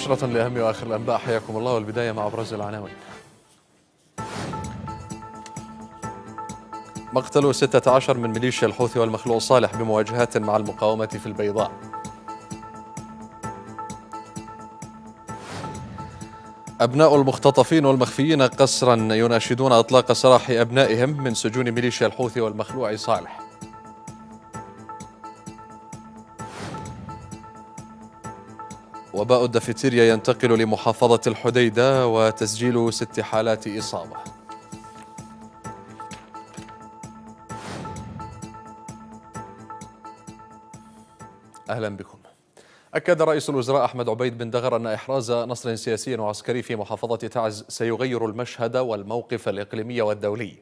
نشرة لأهم وآخر الأنباء حياكم الله والبداية مع أبرز العناوين مقتل 16 من ميليشيا الحوثي والمخلوع صالح بمواجهات مع المقاومة في البيضاء أبناء المختطفين والمخفيين قسرا يناشدون إطلاق سراح أبنائهم من سجون ميليشيا الحوثي والمخلوع صالح وباء الدفتيريا ينتقل لمحافظة الحديدة وتسجيل ست حالات إصابة أهلا بكم أكد رئيس الوزراء أحمد عبيد بن دغر أن إحراز نصر سياسي وعسكري في محافظة تعز سيغير المشهد والموقف الإقليمي والدولي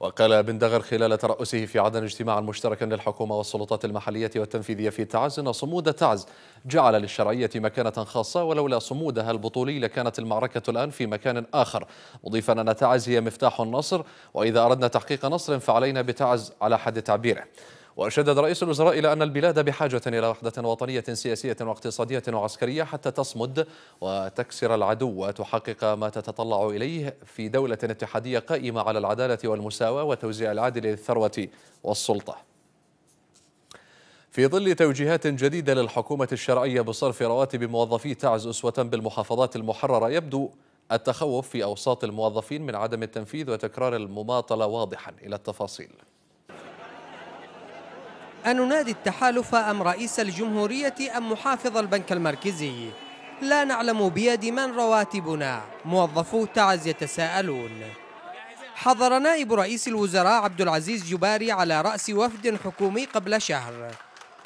وقال بن دغر خلال ترأسه في عدن اجتماعا مشتركا للحكومة والسلطات المحلية والتنفيذية في تعز أن صمود تعز جعل للشرعية مكانة خاصة ولولا صمودها البطولي لكانت المعركة الآن في مكان آخر مضيفا أن تعز هي مفتاح النصر وإذا أردنا تحقيق نصر فعلينا بتعز على حد تعبيره وشدد رئيس الوزراء إلى أن البلاد بحاجة إلى وحدة وطنية سياسية واقتصادية وعسكرية حتى تصمد وتكسر العدو وتحقق ما تتطلع إليه في دولة اتحادية قائمة على العدالة والمساواة وتوزيع العادل للثروة والسلطة في ظل توجيهات جديدة للحكومة الشرعية بصرف رواتب موظفي تعز أسوة بالمحافظات المحررة يبدو التخوف في أوساط الموظفين من عدم التنفيذ وتكرار المماطلة واضحا إلى التفاصيل أننادي التحالف أم رئيس الجمهورية أم محافظ البنك المركزي لا نعلم بيد من رواتبنا موظفو تعز يتساءلون حضر نائب رئيس الوزراء عبد العزيز جباري على رأس وفد حكومي قبل شهر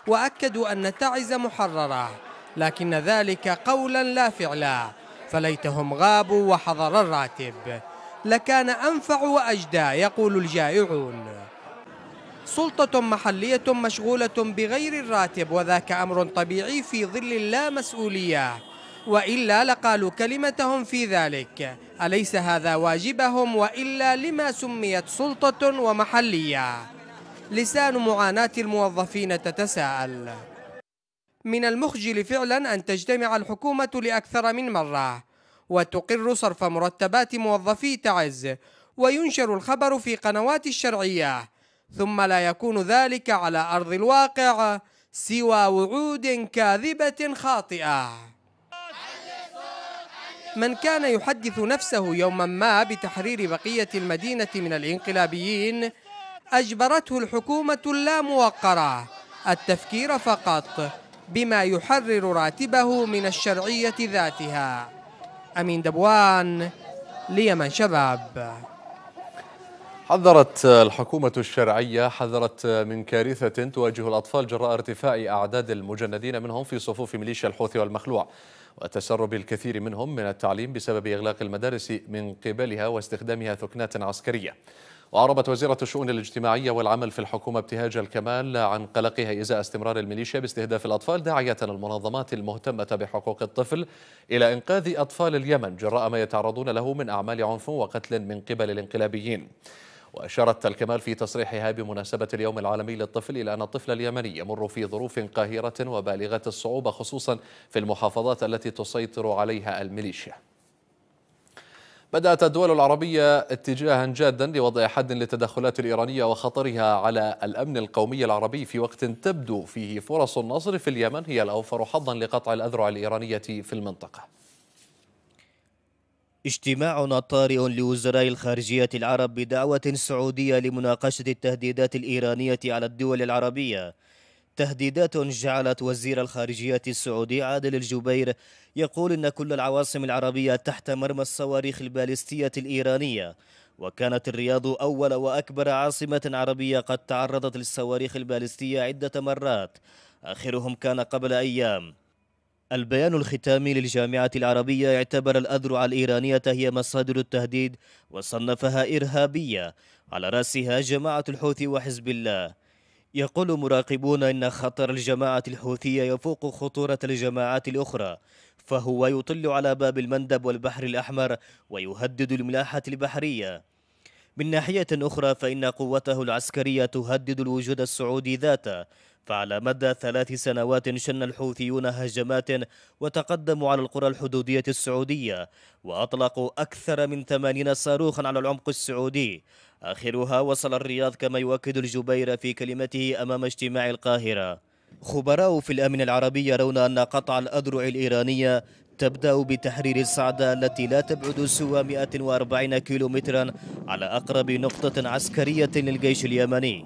وأكدوا أن تعز محررة لكن ذلك قولا لا فعلا فليتهم غابوا وحضر الراتب لكان أنفع وأجدى يقول الجائعون سلطة محلية مشغولة بغير الراتب وذاك أمر طبيعي في ظل لا مسؤولية وإلا لقالوا كلمتهم في ذلك أليس هذا واجبهم وإلا لما سميت سلطة ومحلية لسان معاناة الموظفين تتساءل من المخجل فعلا أن تجتمع الحكومة لأكثر من مرة وتقر صرف مرتبات موظفي تعز وينشر الخبر في قنوات الشرعيه ثم لا يكون ذلك على ارض الواقع سوى وعود كاذبه خاطئه من كان يحدث نفسه يوما ما بتحرير بقيه المدينه من الانقلابيين اجبرته الحكومه اللاموقره التفكير فقط بما يحرر راتبه من الشرعيه ذاتها امين دبوان ليمن شباب حذرت الحكومة الشرعية حذرت من كارثة تواجه الأطفال جراء ارتفاع أعداد المجندين منهم في صفوف ميليشيا الحوثي والمخلوع وتسرب الكثير منهم من التعليم بسبب إغلاق المدارس من قبلها واستخدامها ثكنات عسكرية وعربت وزيرة الشؤون الاجتماعية والعمل في الحكومة ابتهاج الكمال عن قلقها إزاء استمرار الميليشيا باستهداف الأطفال داعية المنظمات المهتمة بحقوق الطفل إلى إنقاذ أطفال اليمن جراء ما يتعرضون له من أعمال عنف وقتل من قبل الانقلابيين وأشارت الكمال في تصريحها بمناسبة اليوم العالمي للطفل إلى أن الطفل اليمني يمر في ظروف قاهرة وبالغة الصعوبة خصوصا في المحافظات التي تسيطر عليها الميليشيا بدأت الدول العربية اتجاها جادا لوضع حد للتدخلات الإيرانية وخطرها على الأمن القومي العربي في وقت تبدو فيه فرص النصر في اليمن هي الأوفر حظا لقطع الأذرع الإيرانية في المنطقة اجتماع طارئ لوزراء الخارجية العرب بدعوة سعودية لمناقشة التهديدات الإيرانية على الدول العربية تهديدات جعلت وزير الخارجية السعودي عادل الجبير يقول إن كل العواصم العربية تحت مرمى الصواريخ البالستية الإيرانية وكانت الرياض أول وأكبر عاصمة عربية قد تعرضت للصواريخ البالستية عدة مرات آخرهم كان قبل أيام البيان الختامي للجامعة العربية اعتبر الأذرع الإيرانية هي مصادر التهديد وصنفها إرهابية على رأسها جماعة الحوثي وحزب الله يقول مراقبون إن خطر الجماعة الحوثية يفوق خطورة الجماعات الأخرى فهو يطل على باب المندب والبحر الأحمر ويهدد الملاحة البحرية من ناحية أخرى فإن قوته العسكرية تهدد الوجود السعودي ذاته فعلى مدى ثلاث سنوات شن الحوثيون هجمات وتقدموا على القرى الحدودية السعودية وأطلقوا أكثر من 80 صاروخا على العمق السعودي آخرها وصل الرياض كما يؤكد الجبير في كلمته أمام اجتماع القاهرة خبراء في الأمن العربي يرون أن قطع الأذرع الإيرانية تبدأ بتحرير الصعدة التي لا تبعد سوى 140 كيلومترا على أقرب نقطة عسكرية للجيش اليمني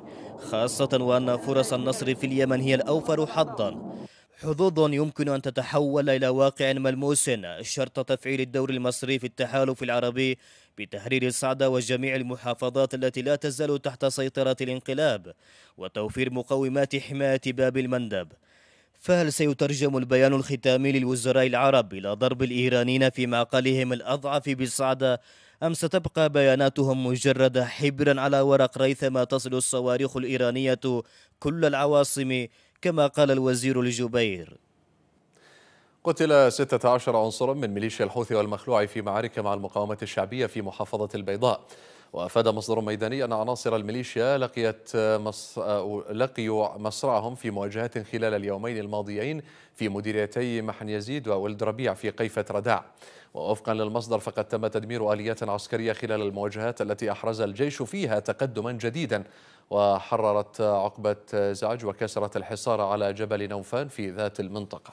خاصة وأن فرص النصر في اليمن هي الأوفر حظا حظوظ يمكن أن تتحول إلى واقع ملموس شرط تفعيل الدور المصري في التحالف العربي بتحرير الصعدة وجميع المحافظات التي لا تزال تحت سيطرة الانقلاب وتوفير مقومات حماية باب المندب فهل سيترجم البيان الختامي للوزراء العرب إلى ضرب الإيرانيين في معقلهم الأضعف بصعدة أم ستبقى بياناتهم مجرد حبرا على ورق ريثما تصل الصواريخ الإيرانية كل العواصم كما قال الوزير الجبير قتل 16 عنصرا من ميليشيا الحوثي والمخلوع في معارك مع المقاومة الشعبية في محافظة البيضاء وأفاد مصدر ميداني أن عناصر الميليشيا لقيت مص... لقيوا مصرعهم في مواجهات خلال اليومين الماضيين في مديريتي محن يزيد وولد ربيع في قيفة رداع ووفقا للمصدر فقد تم تدمير آليات عسكرية خلال المواجهات التي أحرز الجيش فيها تقدما جديدا وحررت عقبة زعج وكسرت الحصار على جبل نوفان في ذات المنطقة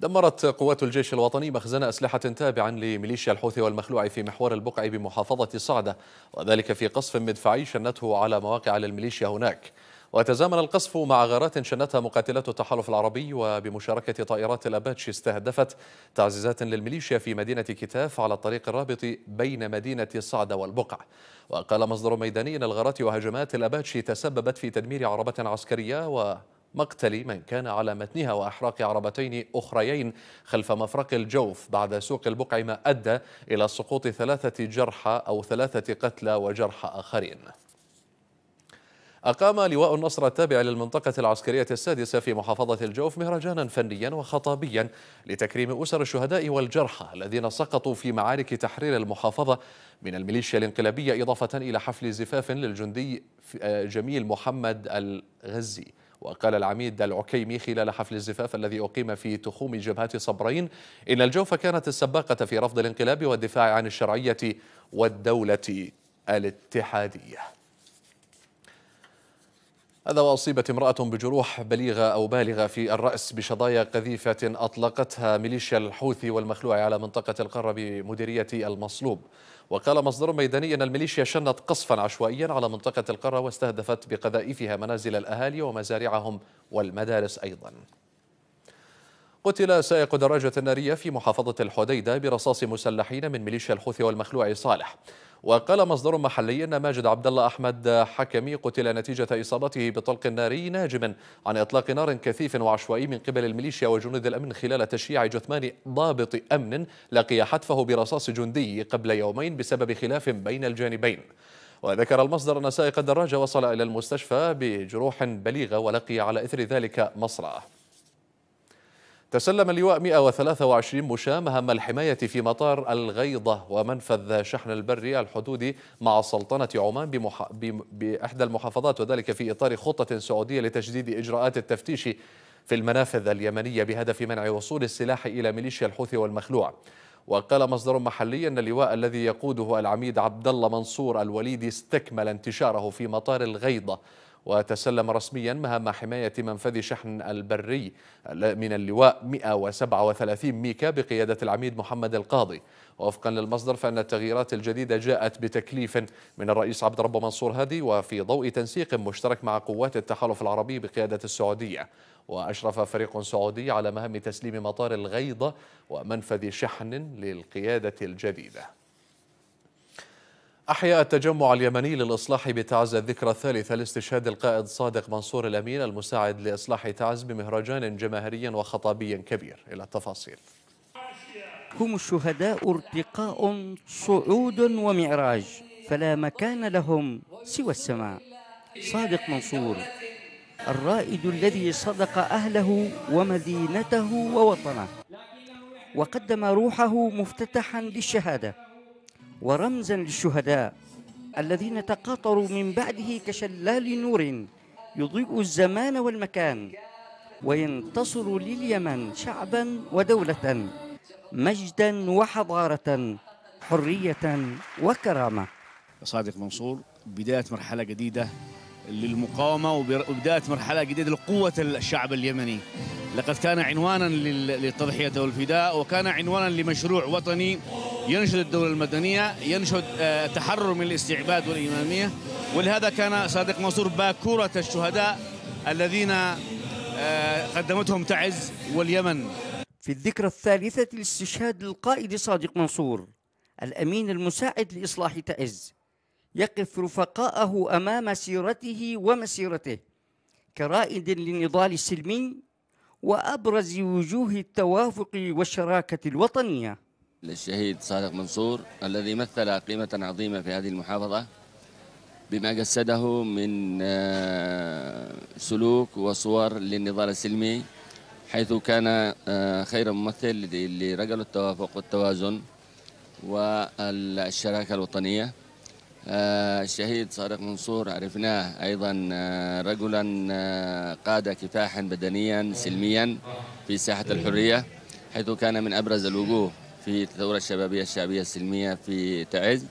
دمرت قوات الجيش الوطني مخزن أسلحة تابعا لميليشيا الحوثي والمخلوع في محور البقع بمحافظة صعدة وذلك في قصف مدفعي شنته على مواقع للميليشيا هناك وتزامن القصف مع غارات شنتها مقاتلات التحالف العربي وبمشاركة طائرات الأباتشي استهدفت تعزيزات للميليشيا في مدينة كتاف على الطريق الرابط بين مدينة صعدة والبقع وقال مصدر ميداني أن الغارات وهجمات الأباتشي تسببت في تدمير عربة عسكرية و مقتل من كان على متنها وإحراق عربتين أخريين خلف مفرق الجوف بعد سوق البقع ما أدى إلى سقوط ثلاثة جرحى أو ثلاثة قتلى وجرحى آخرين أقام لواء النصر التابع للمنطقة العسكرية السادسة في محافظة الجوف مهرجانا فنيا وخطابيا لتكريم أسر الشهداء والجرحى الذين سقطوا في معارك تحرير المحافظة من الميليشيا الانقلابية إضافة إلى حفل زفاف للجندي آه، جميل محمد الغزي وقال العميد العكيمي خلال حفل الزفاف الذي أقيم في تخوم جبهة صبرين إن الجوف كانت السباقة في رفض الانقلاب والدفاع عن الشرعية والدولة الاتحادية هذا وأصيبت امرأة بجروح بليغة أو بالغة في الرأس بشظايا قذيفة أطلقتها ميليشيا الحوثي والمخلوع على منطقة القرب بمديرية المصلوب وقال مصدر ميداني أن الميليشيا شنت قصفا عشوائيا على منطقة القرى واستهدفت بقذائفها منازل الأهالي ومزارعهم والمدارس أيضا قتل سائق دراجة نارية في محافظة الحديدة برصاص مسلحين من ميليشيا الحوثي والمخلوع صالح وقال مصدر محلي أن ماجد عبد الله أحمد حكمي قتل نتيجة إصابته بطلق ناري ناجم عن إطلاق نار كثيف وعشوائي من قبل الميليشيا وجنود الأمن خلال تشييع جثمان ضابط أمن لقي حتفه برصاص جندي قبل يومين بسبب خلاف بين الجانبين وذكر المصدر أن سائق الدراجة وصل إلى المستشفى بجروح بليغة ولقي على إثر ذلك مصرعه تسلم اللواء 123 مشاة مهام الحماية في مطار الغيضة ومنفذ شحن البري الحدودي مع سلطنة عمان بمح... ب... بإحدى المحافظات وذلك في إطار خطة سعودية لتجديد إجراءات التفتيش في المنافذ اليمنية بهدف منع وصول السلاح إلى ميليشيا الحوثي والمخلوع وقال مصدر محلي أن اللواء الذي يقوده العميد عبد الله منصور الوليدي استكمل انتشاره في مطار الغيضة وتسلم رسميا مهام حماية منفذ شحن البري من اللواء 137 ميكا بقيادة العميد محمد القاضي ووفقا للمصدر فإن التغييرات الجديدة جاءت بتكليف من الرئيس عبد الرب منصور هادي وفي ضوء تنسيق مشترك مع قوات التحالف العربي بقيادة السعودية وأشرف فريق سعودي على مهام تسليم مطار الغيضة ومنفذ شحن للقيادة الجديدة أحيا التجمع اليمني للإصلاح بتعز الذكرى الثالثة لاستشهاد القائد صادق منصور الأمين المساعد لإصلاح تعز بمهرجان جماهيري وخطابي كبير إلى التفاصيل هم الشهداء ارتقاء صعود ومعراج فلا مكان لهم سوى السماء صادق منصور الرائد الذي صدق أهله ومدينته ووطنه وقدم روحه مفتتحا للشهاده ورمزا للشهداء الذين تقاطروا من بعده كشلال نور يضيء الزمان والمكان وينتصر لليمن شعبا ودولة مجدا وحضارة حرية وكرامة صادق منصور بداية مرحلة جديدة للمقاومة وبداية مرحلة جديدة لقوة الشعب اليمني لقد كان عنوانا للتضحية والفداء وكان عنوانا لمشروع وطني ينشد الدولة المدنية ينشد التحرر آه، من الاستعباد والإمامية ولهذا كان صادق منصور باكورة الشهداء الذين آه، قدمتهم تعز واليمن في الذكرى الثالثة لاستشهاد القائد صادق منصور الأمين المساعد لإصلاح تعز يقف رفقاءه أمام سيرته ومسيرته كرائد للنضال السلمي وأبرز وجوه التوافق والشراكة الوطنية للشهيد صادق منصور الذي مثل قيمة عظيمة في هذه المحافظة بما جسده من آه، سلوك وصور للنضال السلمي حيث كان آه، خير ممثل لرجل التوافق والتوازن والشراكة الوطنية آه، الشهيد صادق منصور عرفناه أيضا رجلا قاد كفاحا بدنيا سلميا في ساحة الحرية حيث كان من أبرز الوجوه في الثوره الشبابيه الشعبيه السلميه في تعز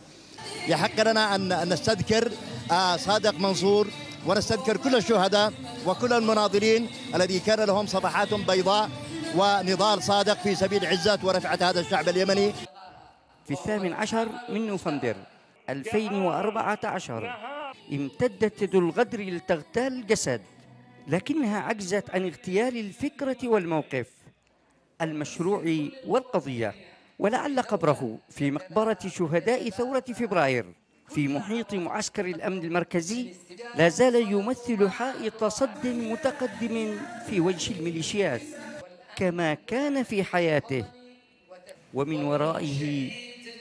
يحق لنا ان ان نستذكر آه، صادق منصور ونستذكر كل الشهداء وكل المناضلين الذي كان لهم صفحات بيضاء ونضال صادق في سبيل عزة ورفعة هذا الشعب اليمني في الثامن عشر من نوفمبر 2014 امتدت يد الغدر لتغتال الجسد لكنها عجزت عن اغتيال الفكرة والموقف المشروع والقضية ولعل قبره في مقبرة شهداء ثورة فبراير في محيط معسكر الأمن المركزي لا زال يمثل حائط صد متقدم في وجه الميليشيات كما كان في حياته ومن ورائه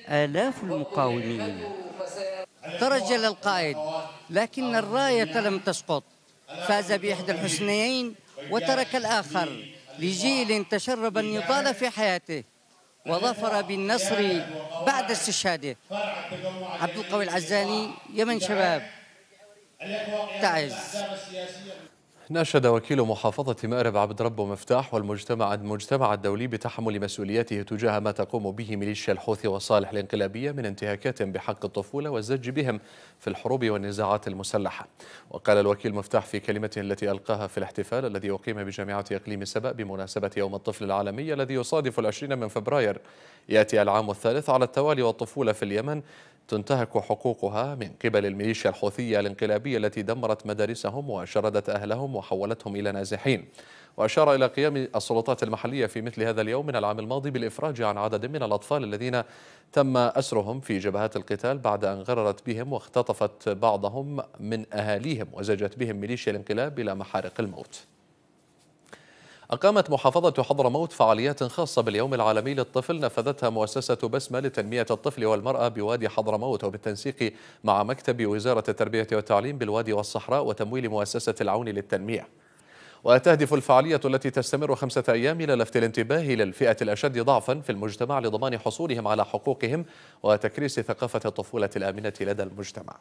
آلاف المقاومين ترجل القائد لكن الراية لم تسقط فاز بإحدى الحسنيين وترك الآخر لجيل تشرب النضال في حياته وظفر بالنصر بعد استشهاده عبد القوي العزاني يمن شباب تعز ناشد وكيل محافظة مأرب عبد ربه مفتاح والمجتمع المجتمع الدولي بتحمل مسؤوليته تجاه ما تقوم به ميليشيا الحوثي وصالح الانقلابية من انتهاكات بحق الطفولة والزج بهم في الحروب والنزاعات المسلحة وقال الوكيل مفتاح في كلمته التي ألقاها في الاحتفال الذي أقيم بجامعة إقليم سبأ بمناسبة يوم الطفل العالمي الذي يصادف العشرين من فبراير يأتي العام الثالث على التوالي والطفولة في اليمن تنتهك حقوقها من قبل الميليشيا الحوثية الانقلابية التي دمرت مدارسهم وشردت أهلهم وحولتهم إلى نازحين وأشار إلى قيام السلطات المحلية في مثل هذا اليوم من العام الماضي بالإفراج عن عدد من الأطفال الذين تم أسرهم في جبهات القتال بعد أن غررت بهم واختطفت بعضهم من أهاليهم وزجت بهم ميليشيا الانقلاب إلى محارق الموت أقامت محافظة حضرموت فعاليات خاصة باليوم العالمي للطفل نفذتها مؤسسة بسمة لتنمية الطفل والمرأة بوادي حضرموت وبالتنسيق مع مكتب وزارة التربية والتعليم بالوادي والصحراء وتمويل مؤسسة العون للتنمية وتهدف الفعالية التي تستمر خمسة أيام إلى لفت الانتباه للفئة الأشد ضعفا في المجتمع لضمان حصولهم على حقوقهم وتكريس ثقافة الطفولة الآمنة لدى المجتمع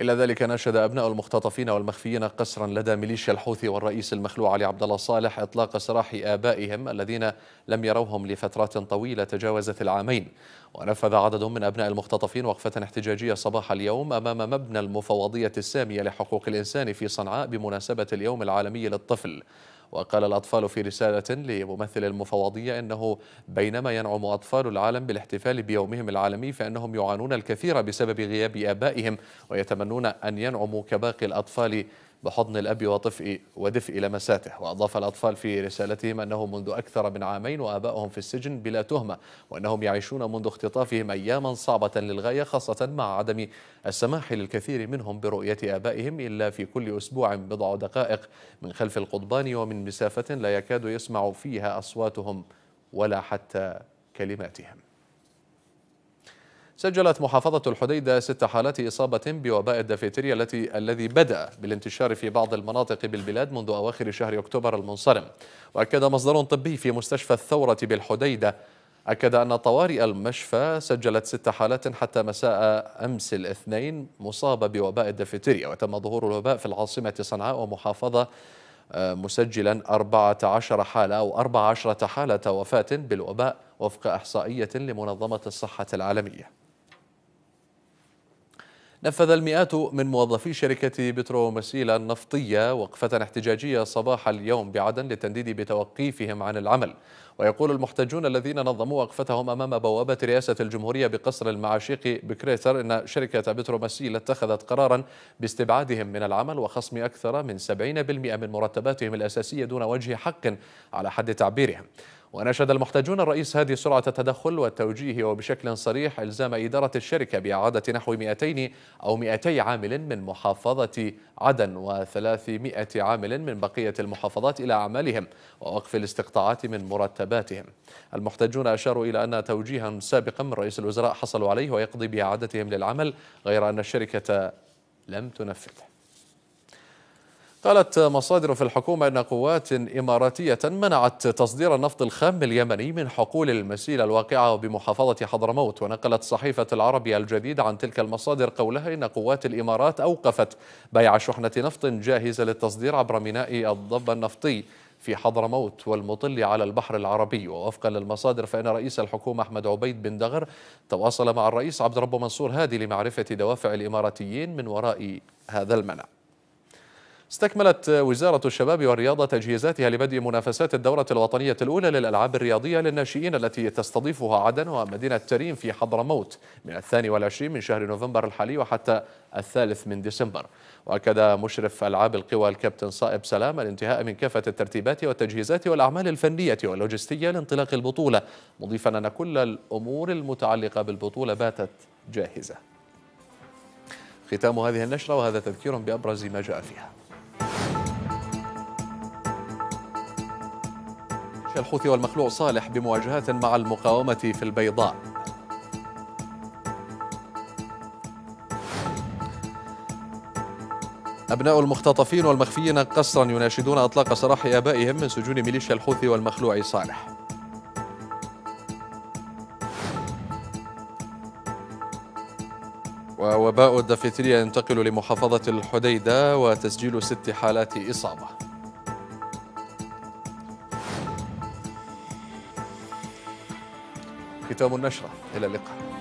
إلى ذلك ناشد أبناء المختطفين والمخفيين قسرا لدى ميليشيا الحوثي والرئيس المخلوع علي عبد الله صالح إطلاق سراح آبائهم الذين لم يروهم لفترات طويلة تجاوزت العامين ونفذ عدد من أبناء المختطفين وقفة احتجاجية صباح اليوم أمام مبنى المفوضية السامية لحقوق الإنسان في صنعاء بمناسبة اليوم العالمي للطفل وقال الأطفال في رسالة لممثل المفوضية أنه بينما ينعم أطفال العالم بالاحتفال بيومهم العالمي فإنهم يعانون الكثير بسبب غياب آبائهم ويتمنون أن ينعموا كباقي الأطفال بحضن الأب وطفئ ودفء لمساته وأضاف الأطفال في رسالتهم أنه منذ أكثر من عامين وأباؤهم في السجن بلا تهمة وأنهم يعيشون منذ اختطافهم أياما صعبة للغاية خاصة مع عدم السماح للكثير منهم برؤية آبائهم إلا في كل أسبوع بضع دقائق من خلف القضبان ومن مسافة لا يكاد يسمع فيها أصواتهم ولا حتى كلماتهم سجلت محافظة الحديدة ست حالات إصابة بوباء الدفيتريا التي الذي بدأ بالانتشار في بعض المناطق بالبلاد منذ أواخر شهر أكتوبر المنصرم وأكد مصدر طبي في مستشفى الثورة بالحديدة أكد أن طوارئ المشفى سجلت ست حالات حتى مساء أمس الاثنين مصابة بوباء الدفيتريا وتم ظهور الوباء في العاصمة صنعاء ومحافظة آه، مسجلا 14 حالة أو 14 حالة وفاة بالوباء وفق إحصائية لمنظمة الصحة العالمية نفذ المئات من موظفي شركة بترو مسيلة النفطية وقفة احتجاجية صباح اليوم بعدن للتنديد بتوقيفهم عن العمل ويقول المحتجون الذين نظموا وقفتهم أمام بوابة رئاسة الجمهورية بقصر المعاشيق بكريتر إن شركة بترو مسيلة اتخذت قرارا باستبعادهم من العمل وخصم أكثر من 70% من مرتباتهم الأساسية دون وجه حق على حد تعبيرهم وناشد المحتجون الرئيس هادي سرعة التدخل والتوجيه وبشكل صريح إلزام إدارة الشركة بإعادة نحو 200 أو 200 عامل من محافظة عدن و300 عامل من بقية المحافظات إلى أعمالهم ووقف الاستقطاعات من مرتباتهم المحتجون أشاروا إلى أن توجيها سابقا من رئيس الوزراء حصلوا عليه ويقضي بإعادتهم للعمل غير أن الشركة لم تنفذه قالت مصادر في الحكومة أن قوات إماراتية منعت تصدير النفط الخام اليمني من حقول المسيلة الواقعة بمحافظة حضرموت ونقلت صحيفة العربي الجديد عن تلك المصادر قولها أن قوات الإمارات أوقفت بيع شحنة نفط جاهزة للتصدير عبر ميناء الضب النفطي في حضرموت والمطل على البحر العربي ووفقا للمصادر فإن رئيس الحكومة أحمد عبيد بن دغر تواصل مع الرئيس عبد رب منصور هادي لمعرفة دوافع الإماراتيين من وراء هذا المنع استكملت وزارة الشباب والرياضة تجهيزاتها لبدء منافسات الدورة الوطنية الأولى للألعاب الرياضية للناشئين التي تستضيفها عدن ومدينة تريم في حضرموت من الثاني والعشرين من شهر نوفمبر الحالي وحتى الثالث من ديسمبر وأكد مشرف ألعاب القوى الكابتن صائب سلام الانتهاء من كافة الترتيبات والتجهيزات والأعمال الفنية واللوجستية لانطلاق البطولة مضيفا أن كل الأمور المتعلقة بالبطولة باتت جاهزة ختام هذه النشرة وهذا تذكير بأبرز ما جاء فيها الحوثي والمخلوع صالح بمواجهات مع المقاومة في البيضاء أبناء المختطفين والمخفيين قسرا يناشدون أطلاق سراح آبائهم من سجون ميليشيا الحوثي والمخلوع صالح ووباء الدفتريا ينتقل لمحافظة الحديدة وتسجيل ست حالات إصابة ختام النشرة إلى اللقاء